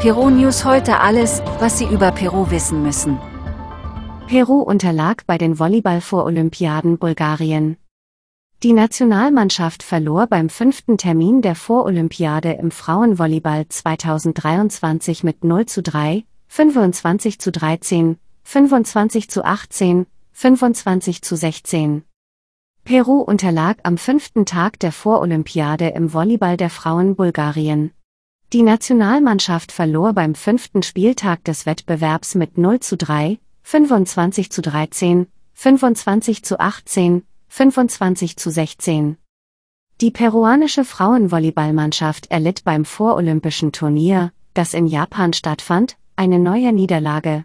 Peru News heute alles, was Sie über Peru wissen müssen. Peru unterlag bei den Volleyball-Vorolympiaden Bulgarien. Die Nationalmannschaft verlor beim fünften Termin der Vorolympiade im Frauenvolleyball 2023 mit 0 zu 3, 25 zu 13, 25 zu 18, 25 zu 16. Peru unterlag am fünften Tag der Vorolympiade im Volleyball der Frauen Bulgarien. Die Nationalmannschaft verlor beim fünften Spieltag des Wettbewerbs mit 0 zu 3, 25 zu 13, 25 zu 18, 25 zu 16. Die peruanische Frauenvolleyballmannschaft erlitt beim vorolympischen Turnier, das in Japan stattfand, eine neue Niederlage.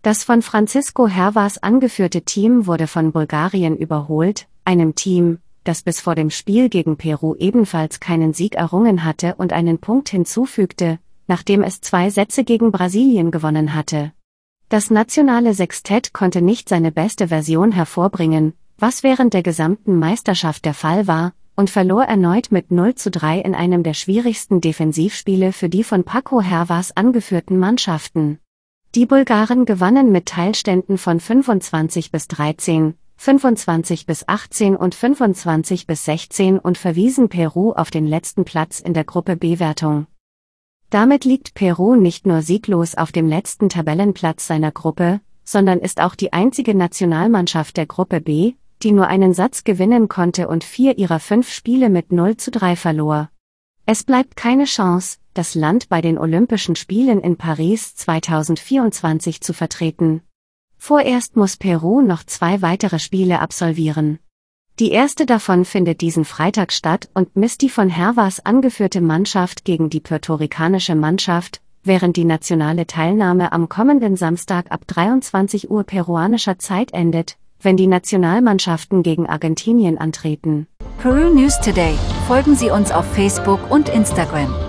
Das von Francisco Hervas angeführte Team wurde von Bulgarien überholt, einem Team, das bis vor dem Spiel gegen Peru ebenfalls keinen Sieg errungen hatte und einen Punkt hinzufügte, nachdem es zwei Sätze gegen Brasilien gewonnen hatte. Das nationale Sextett konnte nicht seine beste Version hervorbringen, was während der gesamten Meisterschaft der Fall war, und verlor erneut mit 0 zu 3 in einem der schwierigsten Defensivspiele für die von Paco Hervas angeführten Mannschaften. Die Bulgaren gewannen mit Teilständen von 25 bis 13, 25 bis 18 und 25 bis 16 und verwiesen Peru auf den letzten Platz in der Gruppe B-Wertung. Damit liegt Peru nicht nur sieglos auf dem letzten Tabellenplatz seiner Gruppe, sondern ist auch die einzige Nationalmannschaft der Gruppe B, die nur einen Satz gewinnen konnte und vier ihrer fünf Spiele mit 0 zu 3 verlor. Es bleibt keine Chance, das Land bei den Olympischen Spielen in Paris 2024 zu vertreten. Vorerst muss Peru noch zwei weitere Spiele absolvieren. Die erste davon findet diesen Freitag statt und misst die von Hervas angeführte Mannschaft gegen die puerto-ricanische Mannschaft, während die nationale Teilnahme am kommenden Samstag ab 23 Uhr peruanischer Zeit endet, wenn die Nationalmannschaften gegen Argentinien antreten. Peru News Today. Folgen Sie uns auf Facebook und Instagram.